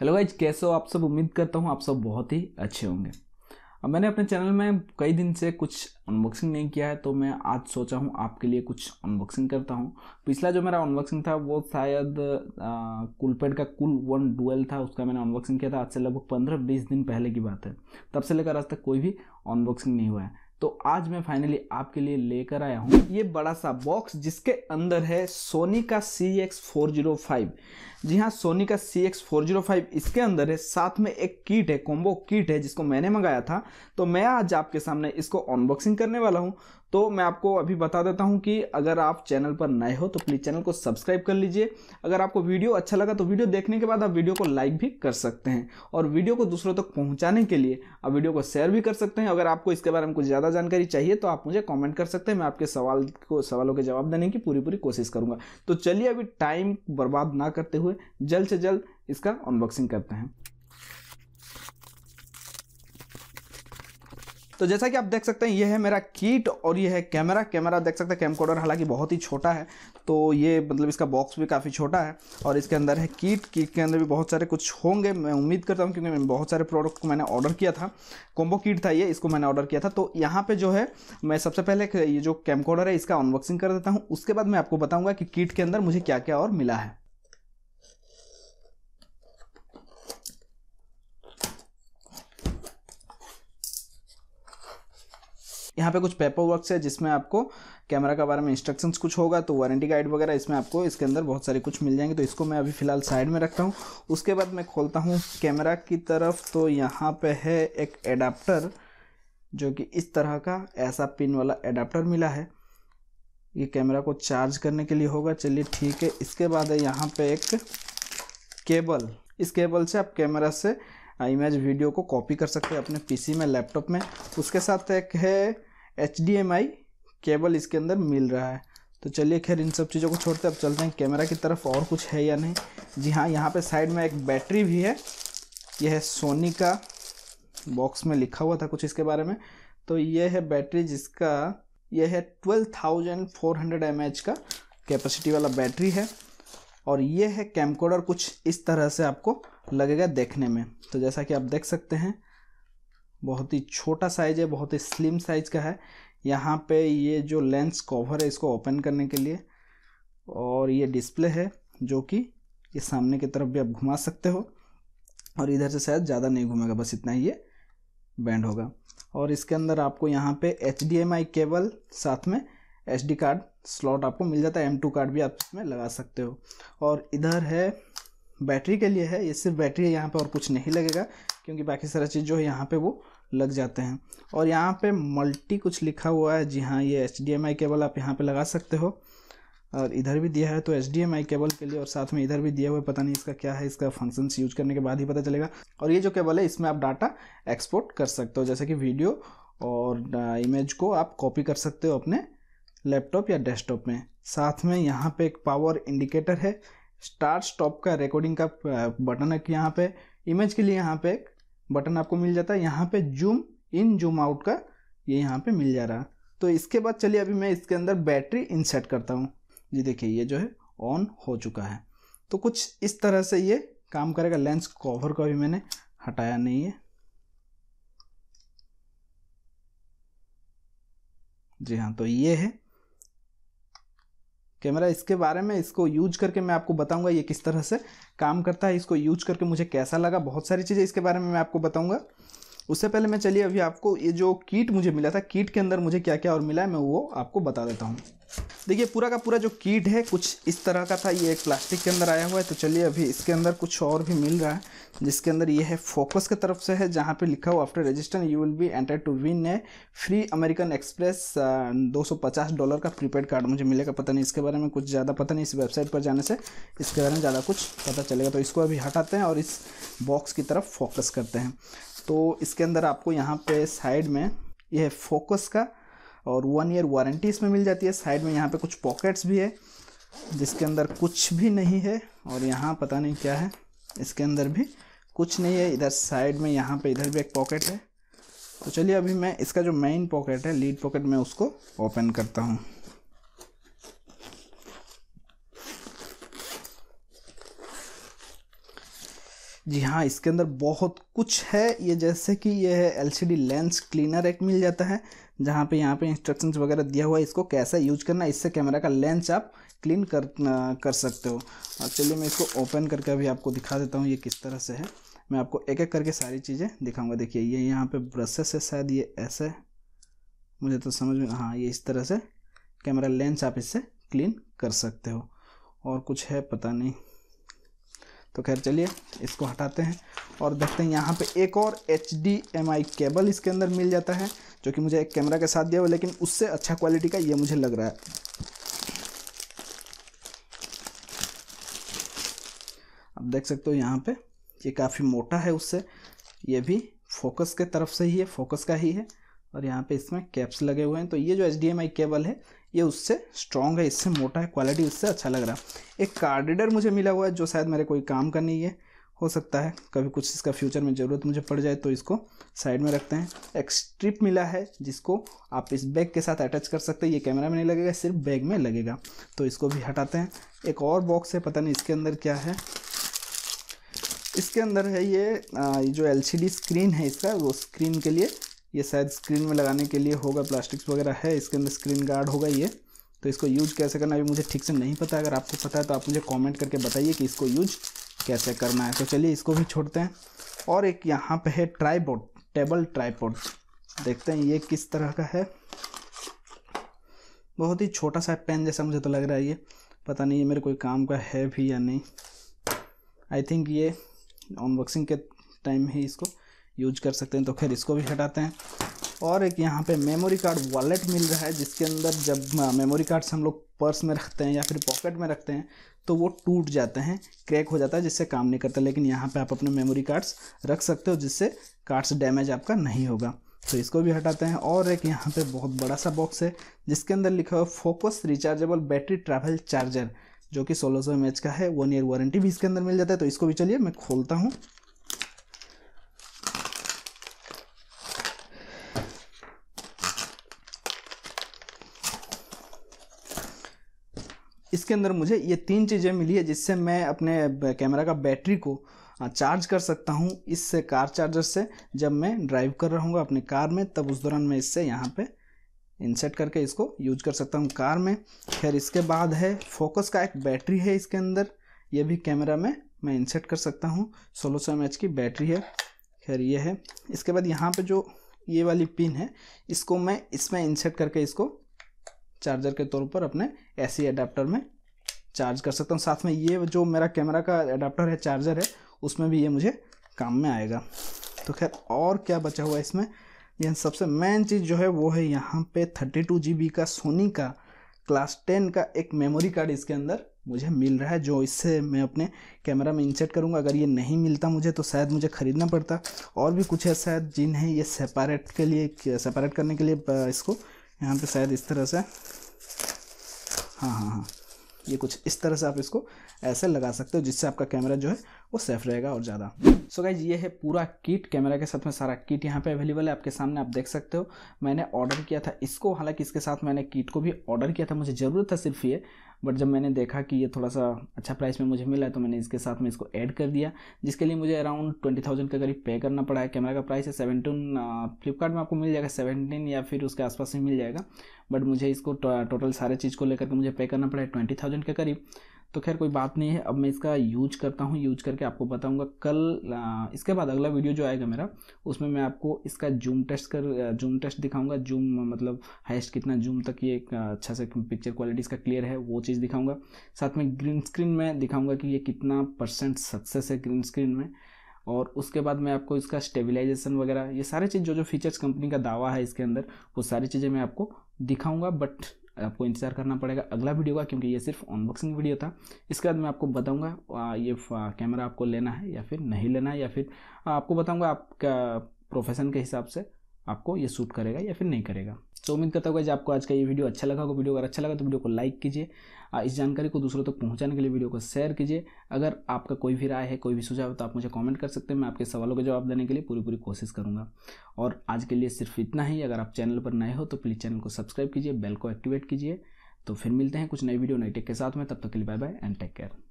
hello guys कैसे हो आप सब उम्मीद करता हूँ आप सब बहुत ही अच्छे होंगे अब मैंने अपने चैनल में कई दिन से कुछ अनबॉक्सिंग नहीं किया है तो मैं आज सोचा हूँ आपके लिए कुछ अनबॉक्सिंग करता हूँ पिछला जो मेरा अनबॉक्सिंग था वो शायद कुलपेड का कुल वन डुअल था उसका मैंने अनबॉक्सिंग किया था आज से लगभग पंद्रह बीस दिन पहले की बात है तब से लेकर आज तक कोई भी अनबॉक्सिंग नहीं हुआ है तो आज मैं फाइनली आपके लिए लेकर आया हूँ ये बड़ा सा बॉक्स जिसके अंदर है सोनी का C X four zero five G हाँ सोनी का C X four zero five इसके अंदर है साथ में एक किट है कॉम्बो किट है जिसको मैंने मंगाया था तो मैं आज आपके सामने इसको अनबॉक्सिंग करने वाला हूँ तो मैं आपको अभी बता देता हूँ कि अगर आप चैनल पर नए हो तो प्लीज़ चैनल को सब्सक्राइब कर लीजिए अगर आपको वीडियो अच्छा लगा तो वीडियो देखने के बाद आप वीडियो को लाइक भी कर सकते हैं और वीडियो को दूसरों तक पहुँचाने के लिए आप वीडियो को शेयर भी कर सकते हैं अगर आपको इसके बारे में कुछ ज़्यादा जानकारी चाहिए तो आप मुझे कॉमेंट कर सकते हैं मैं आपके सवाल को सवालों के जवाब देने की पूरी पूरी कोशिश करूँगा तो चलिए अभी टाइम बर्बाद ना करते हुए जल्द से जल्द इसका अनबॉक्सिंग करते हैं तो जैसा कि आप देख सकते हैं ये है मेरा किट और ये है कैमरा कैमरा देख सकते हैं कैमकोडर हालांकि बहुत ही छोटा है तो ये मतलब इसका बॉक्स भी काफ़ी छोटा है और इसके अंदर है किट किट के अंदर भी बहुत सारे कुछ होंगे मैं उम्मीद करता हूँ क्योंकि मैं बहुत सारे प्रोडक्ट को मैंने ऑर्डर किया था कॉम्बो किट था ये इसको मैंने ऑर्डर किया था तो यहाँ पर जो है मैं सबसे पहले ये जो कैमकोडर है इसका अनबॉक्सिंग कर देता हूँ उसके बाद मैं आपको बताऊँगा कि किट के अंदर मुझे क्या क्या और मिला है यहाँ पे कुछ पेपर वर्क है जिसमें आपको कैमरा के बारे में इंस्ट्रक्शंस कुछ होगा तो वारंटी गाइड वगैरह इसमें आपको इसके अंदर बहुत सारे कुछ मिल जाएंगे तो इसको मैं अभी फ़िलहाल साइड में रखता हूँ उसके बाद मैं खोलता हूँ कैमरा की तरफ तो यहाँ पे है एक एडाप्टर जो कि इस तरह का ऐसा पिन वाला एडाप्टर मिला है ये कैमरा को चार्ज करने के लिए होगा चलिए ठीक है इसके बाद है यहाँ पे एक केबल इस केबल से आप कैमरा से इमेज वीडियो को कॉपी कर सकते हैं अपने पीसी में लैपटॉप में उसके साथ एक है एच केबल इसके अंदर मिल रहा है तो चलिए खैर इन सब चीज़ों को छोड़ते अब चलते हैं कैमरा की तरफ और कुछ है या नहीं जी हाँ यहाँ पे साइड में एक बैटरी भी है यह है सोनी का बॉक्स में लिखा हुआ था कुछ इसके बारे में तो यह है बैटरी जिसका यह है twelve thousand four hundred M H का कैपेसिटी वाला बैटरी है और यह है कैमकोडर कुछ इस तरह से आपको लगेगा देखने में तो जैसा कि आप देख सकते हैं बहुत ही छोटा साइज़ है बहुत ही स्लिम साइज़ का है यहाँ पे ये जो लेंस कवर है इसको ओपन करने के लिए और ये डिस्प्ले है जो कि ये सामने की तरफ भी आप घुमा सकते हो और इधर से शायद ज़्यादा नहीं घूमेगा बस इतना ही ये बैंड होगा और इसके अंदर आपको यहाँ पे एच केबल साथ में एच कार्ड स्लॉट आपको मिल जाता है एम कार्ड भी आप इसमें लगा सकते हो और इधर है बैटरी के लिए है ये सिर्फ बैटरी है यहाँ पर और कुछ नहीं लगेगा क्योंकि बाकी सारा चीज़ जो है यहाँ पे वो लग जाते हैं और यहाँ पे मल्टी कुछ लिखा हुआ है जी हाँ ये एच केबल आप यहाँ पे लगा सकते हो और इधर भी दिया है तो एच केबल के लिए और साथ में इधर भी दिया हुआ है पता नहीं इसका क्या है इसका फंक्शंस यूज करने के बाद ही पता चलेगा और ये जो केबल है इसमें आप डाटा एक्सपोर्ट कर सकते हो जैसे कि वीडियो और इमेज को आप कॉपी कर सकते हो अपने लैपटॉप या डेस्कटॉप में साथ में यहाँ पे एक पावर इंडिकेटर है स्टार्ट स्टॉप का रिकॉर्डिंग का बटन है कि यहाँ पे इमेज के लिए यहाँ पे एक बटन आपको मिल जाता है यहाँ पे जूम इन जूम आउट का ये यहाँ पे मिल जा रहा तो इसके बाद चलिए अभी मैं इसके अंदर बैटरी इंसर्ट करता हूँ जी देखिए ये जो है ऑन हो चुका है तो कुछ इस तरह से ये काम करेगा लेंस कवर को भी मैंने हटाया नहीं है जी हाँ तो ये है कैमरा इसके बारे में इसको यूज करके मैं आपको बताऊंगा ये किस तरह से काम करता है इसको यूज करके मुझे कैसा लगा बहुत सारी चीज़ें इसके बारे में मैं आपको बताऊंगा उससे पहले मैं चलिए अभी आपको ये जो कीट मुझे मिला था किट के अंदर मुझे क्या क्या और मिला है मैं वो आपको बता देता हूँ देखिए पूरा का पूरा जो कीट है कुछ इस तरह का था ये एक प्लास्टिक के अंदर आया हुआ है तो चलिए अभी इसके अंदर कुछ और भी मिल रहा है जिसके अंदर ये है फोकस की तरफ से है जहाँ पे लिखा हुआ after register you will be enter to win a free American Express 250 dollar का प्रीपेड कार्ड मुझे मिलेगा पता नहीं इसके बारे में कुछ ज़्यादा पता नहीं इस वेबसाइट पर जाने से इसके बारे में ज़्यादा कुछ पता चलेगा तो इसको अभी हटाते हैं और इस बॉक्स की तरफ फोकस करते हैं तो इसके अंदर आपको यहाँ पे साइड में यह है फोकस का और वन ईयर वारंटी इसमें मिल जाती है साइड में यहाँ पे कुछ पॉकेट्स भी है जिसके अंदर कुछ भी नहीं है और यहाँ पता नहीं क्या है इसके अंदर भी कुछ नहीं है इधर साइड में यहाँ पे इधर भी एक पॉकेट है तो चलिए अभी मैं इसका जो मेन पॉकेट है लीड पॉकेट मैं उसको ओपन करता हूँ जी हाँ इसके अंदर बहुत कुछ है ये जैसे कि ये है एलसीडी लेंस क्लीनर एक मिल जाता है जहाँ पे यहाँ पे इंस्ट्रक्शंस वगैरह दिया हुआ है इसको कैसे यूज करना है इससे कैमरा का लेंस आप क्लीन कर कर सकते हो और चलिए मैं इसको ओपन करके अभी आपको दिखा देता हूँ ये किस तरह से है मैं आपको एक एक करके सारी चीज़ें दिखाऊँगा देखिए ये यहाँ पर ब्रशेस है शायद ये ऐसे मुझे तो समझ में हाँ ये इस तरह से कैमरा लेंस आप इससे क्लीन कर सकते हो और कुछ है पता नहीं तो खैर चलिए इसको हटाते हैं और देखते हैं यहाँ पे एक और एच केबल इसके अंदर मिल जाता है जो कि मुझे एक कैमरा के साथ दिया हुआ लेकिन उससे अच्छा क्वालिटी का ये मुझे लग रहा है आप देख सकते हो यहाँ पे ये काफ़ी मोटा है उससे ये भी फोकस के तरफ से ही है फोकस का ही है और यहाँ पे इसमें कैप्स लगे हुए हैं तो ये जो एच केबल है ये उससे स्ट्रॉन्ग है इससे मोटा है क्वालिटी उससे अच्छा लग रहा है एक कार्ड मुझे मिला हुआ है जो शायद मेरे कोई काम का नहीं है हो सकता है कभी कुछ इसका फ्यूचर में ज़रूरत मुझे पड़ जाए तो इसको साइड में रखते हैं एक स्ट्रिप मिला है जिसको आप इस बैग के साथ अटैच कर सकते हैं ये कैमरा में नहीं लगेगा सिर्फ बैग में लगेगा तो इसको भी हटाते हैं एक और बॉक्स है पता नहीं इसके अंदर क्या है इसके अंदर है ये जो एल स्क्रीन है इसका वो स्क्रीन के लिए ये शायद स्क्रीन में लगाने के लिए होगा प्लास्टिक्स वगैरह है इसके अंदर स्क्रीन गार्ड होगा ये तो इसको यूज कैसे करना अभी मुझे ठीक से नहीं पता अगर आपको पता है तो आप मुझे कमेंट करके बताइए कि इसको यूज कैसे करना है तो चलिए इसको भी छोड़ते हैं और एक यहाँ पे है ट्राईपोड टेबल ट्राईपोड देखते हैं ये किस तरह का है बहुत ही छोटा सा पेन जैसा मुझे तो लग रहा है ये पता नहीं ये मेरे कोई काम का है भी या नहीं आई थिंक ये अनबॉक्सिंग के टाइम ही इसको यूज कर सकते हैं तो खैर इसको भी हटाते हैं और एक यहाँ पे मेमोरी कार्ड वॉलेट मिल रहा है जिसके अंदर जब मेमोरी हाँ, कार्ड्स हम लोग पर्स में रखते हैं या फिर पॉकेट में रखते हैं तो वो टूट जाते हैं क्रैक हो जाता है जिससे काम नहीं करता लेकिन यहाँ पे आप अपने मेमोरी कार्ड्स रख सकते हो जिससे कार्ड्स डैमेज आपका नहीं होगा तो इसको भी हटाते हैं और एक यहाँ पर बहुत बड़ा सा बॉक्स है जिसके अंदर लिखा हुआ focus rechargeable battery travel charger जो कि सोलह सौ का है वन ईयर वारंटी भी इसके अंदर मिल जाता है तो इसको भी चलिए मैं खोलता हूँ इसके अंदर मुझे ये तीन चीज़ें मिली है जिससे मैं अपने कैमरा का बैटरी को चार्ज कर सकता हूँ इससे कार चार्जर से जब मैं ड्राइव कर रहूँगा अपनी कार में तब उस दौरान मैं इससे यहाँ पर इंसेट करके इसको यूज कर सकता हूँ कार में खैर इसके बाद है फोकस का एक बैटरी है इसके अंदर ये भी कैमरा में मैं इंसेट कर सकता हूँ सोलह सौ एम की बैटरी है खैर ये है इसके बाद यहाँ पे जो ये वाली पिन है इसको मैं इसमें इंसेट करके इसको चार्जर के तौर पर अपने एसी सी में चार्ज कर सकता हूँ साथ में ये जो मेरा कैमरा का अडाप्टर है चार्जर है उसमें भी ये मुझे काम में आएगा तो खैर और क्या बचा हुआ है इसमें यह सबसे मेन चीज़ जो है वो है यहाँ पे थर्टी टू जी बी का सोनी का क्लास टेन का एक मेमोरी कार्ड इसके अंदर मुझे मिल रहा है जो इससे मैं अपने कैमरा में इंसर्ट करूँगा अगर ये नहीं मिलता मुझे तो शायद मुझे ख़रीदना पड़ता और भी कुछ है शायद जिन है ये सेपरेट के लिए सेपरेट करने के लिए इसको यहाँ पर शायद इस तरह से हाँ हाँ हाँ ये कुछ इस तरह से आप इसको ऐसे लगा सकते हो जिससे आपका कैमरा जो है वो सेफ रहेगा और ज़्यादा सो गाइज ये है पूरा किट कैमरा के साथ में सारा किट यहाँ पे अवेलेबल है आपके सामने आप देख सकते हो मैंने ऑर्डर किया था इसको हालांकि इसके साथ मैंने किट को भी ऑर्डर किया था मुझे ज़रूरत था सिर्फ ये बट जब मैंने देखा कि ये थोड़ा सा अच्छा प्राइस में मुझे मिला तो मैंने इसके साथ में इसको ऐड कर दिया जिसके लिए मुझे अराउंड ट्वेंटी थाउजेंड का करीब पे करना पड़ा है कैमरा का प्राइस है सेवनटीन फ्लिपकार्ट में आपको मिल जाएगा सेवनटीन या फिर उसके आसपास ही मिल जाएगा बट मुझे इसको टोटल सारे चीज़ को लेकर के मुझे पे करना पड़ा है ट्वेंटी थाउजेंड के करीब तो खैर कोई बात नहीं है अब मैं इसका यूज करता हूँ यूज करके आपको बताऊँगा कल इसके बाद अगला वीडियो जो आएगा मेरा उसमें मैं आपको इसका जूम टेस्ट कर जूम टेस्ट दिखाऊँगा जूम मतलब हाइस्ट कितना जूम तक ये अच्छा से पिक्चर क्वालिटी इसका क्लियर है वो चीज़ दिखाऊँगा साथ में ग्रीन स्क्रीन में दिखाऊँगा कि ये कितना परसेंट सक्सेस है ग्रीन स्क्रीन में और उसके बाद मैं आपको इसका स्टेबिलाइजेशन वगैरह ये सारे चीज़ जो जो फीचर्स कंपनी का दावा है इसके अंदर वो सारी चीज़ें मैं आपको दिखाऊंगा बट आपको इंतजार करना पड़ेगा अगला वीडियो का क्योंकि ये सिर्फ अनबॉक्सिंग वीडियो था इसके बाद मैं आपको बताऊँगा ये कैमरा आपको लेना है या फिर नहीं लेना है या फिर आपको बताऊँगा आपका प्रोफेशन के हिसाब से आपको ये सूट करेगा या फिर नहीं करेगा तो उम्मीद करता हूँ कि आपको आज का ये वीडियो अच्छा लगा होगा वीडियो अगर अच्छा लगा तो वीडियो को लाइक कीजिए इस जानकारी को दूसरों तक तो पहुँचाने के लिए वीडियो को शेयर कीजिए अगर आपका कोई भी राय है कोई भी सुझाव है तो आप मुझे कॉमेंट कर सकते हैं मैं आपके सवालों का जवाब देने के लिए पूरी पूरी कोशिश करूँगा और आज के लिए सिर्फ इतना ही अगर आप चैनल पर नए हो तो प्लीज़ चैनल को सब्सक्राइब कीजिए बेल को एक्टिवेट कीजिए तो फिर मिलते हैं कुछ नई वीडियो नई टेक के साथ में तब तक के लिए bye bye and take care